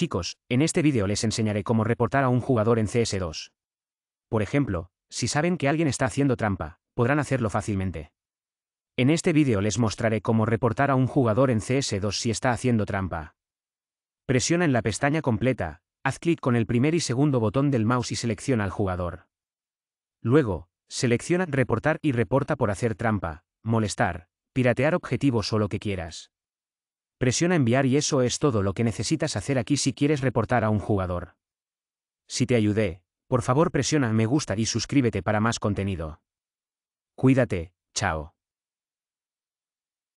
Chicos, en este vídeo les enseñaré cómo reportar a un jugador en CS2. Por ejemplo, si saben que alguien está haciendo trampa, podrán hacerlo fácilmente. En este vídeo les mostraré cómo reportar a un jugador en CS2 si está haciendo trampa. Presiona en la pestaña completa, haz clic con el primer y segundo botón del mouse y selecciona al jugador. Luego, selecciona Reportar y reporta por hacer trampa, molestar, piratear objetivos o lo que quieras. Presiona enviar y eso es todo lo que necesitas hacer aquí si quieres reportar a un jugador. Si te ayudé, por favor presiona me gusta y suscríbete para más contenido. Cuídate, chao.